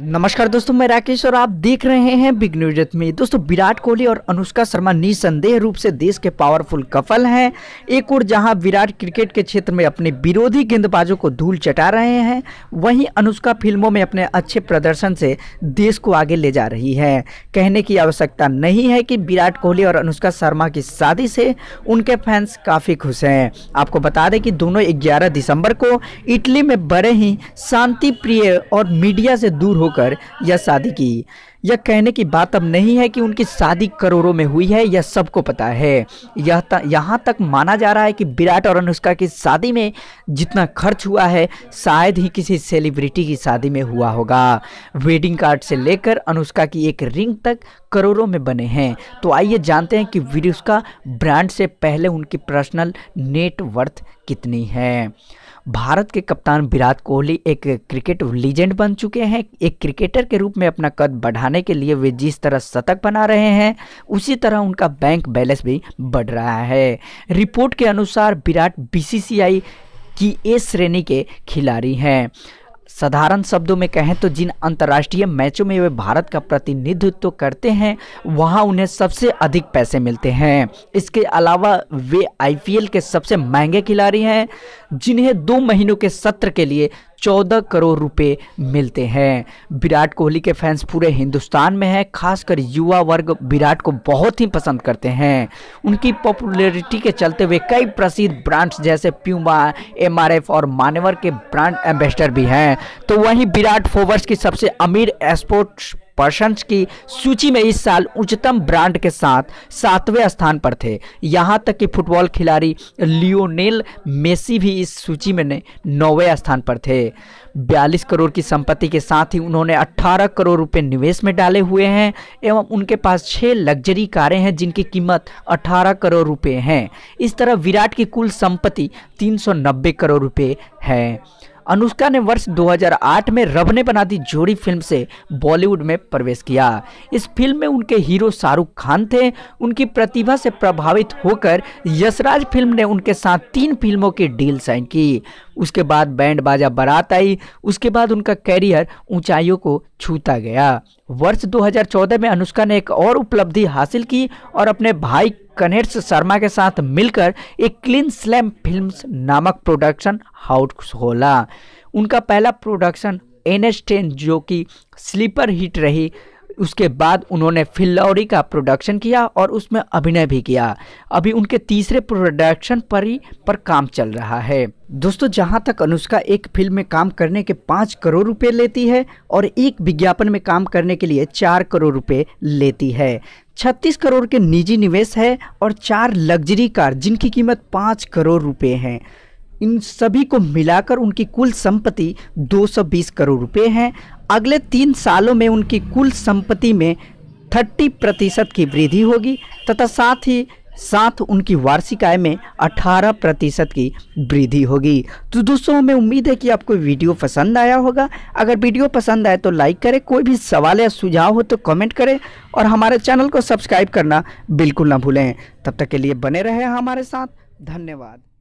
नमस्कार दोस्तों मैं राकेश और आप देख रहे हैं बिग न्यूज में दोस्तों विराट कोहली और अनुष्का शर्मा निसंदेह रूप से देश के पावरफुल कफल हैं एक और जहां विराट क्रिकेट के क्षेत्र में अपने विरोधी गेंदबाजों को धूल चटा रहे हैं वहीं अनुष्का फिल्मों में अपने अच्छे प्रदर्शन से देश को आगे ले जा रही है कहने की आवश्यकता नहीं है कि विराट कोहली और अनुष्का शर्मा की शादी से उनके फैंस काफ़ी खुश हैं आपको बता दें कि दोनों ग्यारह दिसंबर को इटली में बड़े ही शांति प्रिय और मीडिया से दूर होकर यह शादी की यह कहने की बात अब नहीं है कि उनकी शादी करोड़ों में हुई है यह सबको पता है यह यहाँ तक माना जा रहा है कि विराट और अनुष्का की शादी में जितना खर्च हुआ है शायद ही किसी सेलिब्रिटी की शादी में हुआ होगा वेडिंग कार्ड से लेकर अनुष्का की एक रिंग तक करोड़ों में बने हैं तो आइए जानते हैं कि विरुष्का ब्रांड से पहले उनकी पर्सनल नेटवर्थ कितनी है भारत के कप्तान विराट कोहली एक क्रिकेट लीजेंड बन चुके हैं एक क्रिकेटर के रूप में अपना कद बढ़ाने के लिए वे जिस तरह शतक बना रहे हैं उसी तरह उनका बैंक बैलेंस भी बढ़ रहा है रिपोर्ट के अनुसार विराट बीसीसीआई की ए श्रेणी के खिलाड़ी हैं साधारण शब्दों में कहें तो जिन अंतर्राष्ट्रीय मैचों में वे भारत का प्रतिनिधित्व करते हैं वहां उन्हें सबसे अधिक पैसे मिलते हैं इसके अलावा वे आईपीएल के सबसे महंगे खिलाड़ी हैं जिन्हें दो महीनों के सत्र के लिए चौदह करोड़ रुपए मिलते हैं विराट कोहली के फैंस पूरे हिंदुस्तान में हैं खासकर युवा वर्ग विराट को बहुत ही पसंद करते हैं उनकी पॉपुलैरिटी के चलते हुए कई प्रसिद्ध ब्रांड्स जैसे प्यूमा एमआरएफ और मानेवर के ब्रांड एम्बेसडर भी हैं तो वहीं विराट फोवर्स की सबसे अमीर स्पोर्ट्स पर्सन्स की सूची में इस साल उच्चतम ब्रांड के साथ सातवें स्थान पर थे यहां तक कि फुटबॉल खिलाड़ी लियोनेल मेसी भी इस सूची में नौवें स्थान पर थे बयालीस करोड़ की संपत्ति के साथ ही उन्होंने 18 करोड़ रुपए निवेश में डाले हुए हैं एवं उनके पास छः लग्जरी कारें हैं जिनकी कीमत 18 करोड़ रुपए हैं इस तरह विराट की कुल संपत्ति 390 करोड़ रुपए है अनुष्का ने वर्ष 2008 में रब ने बना दी जोड़ी फिल्म से बॉलीवुड में प्रवेश किया इस फिल्म में उनके हीरो शाहरुख खान थे उनकी प्रतिभा से प्रभावित होकर यशराज फिल्म ने उनके साथ तीन फिल्मों की डील साइन की उसके बाद बैंड बाजा बारात आई उसके बाद उनका कैरियर ऊंचाइयों को छूता गया वर्ष 2014 में अनुष्का ने एक और उपलब्धि हासिल की और अपने भाई कनेट्स शर्मा के साथ मिलकर एक क्लीन स्लैम फिल्म्स नामक प्रोडक्शन हाउस खोला उनका पहला प्रोडक्शन एन एस टेन जो कि स्लीपर हिट रही उसके बाद उन्होंने फिल्लौरी का प्रोडक्शन किया और उसमें अभिनय भी किया अभी उनके तीसरे प्रोडक्शन पर ही पर काम चल रहा है दोस्तों जहां तक अनुष्का एक फिल्म में काम करने के पाँच करोड़ रुपए लेती है और एक विज्ञापन में काम करने के लिए चार करोड़ रुपए लेती है छत्तीस करोड़ के निजी निवेश है और चार लग्जरी कार जिनकी कीमत पाँच करोड़ रुपये हैं इन सभी को मिलाकर उनकी कुल संपत्ति 220 करोड़ रुपए हैं अगले तीन सालों में उनकी कुल संपत्ति में 30 प्रतिशत की वृद्धि होगी तथा साथ ही साथ उनकी वार्षिक आय में 18 प्रतिशत की वृद्धि होगी तो दोस्तों हमें उम्मीद है कि आपको वीडियो पसंद आया होगा अगर वीडियो पसंद आए तो लाइक करें कोई भी सवाल या सुझाव हो तो कमेंट करें और हमारे चैनल को सब्सक्राइब करना बिल्कुल ना भूलें तब तक के लिए बने रहे हमारे साथ धन्यवाद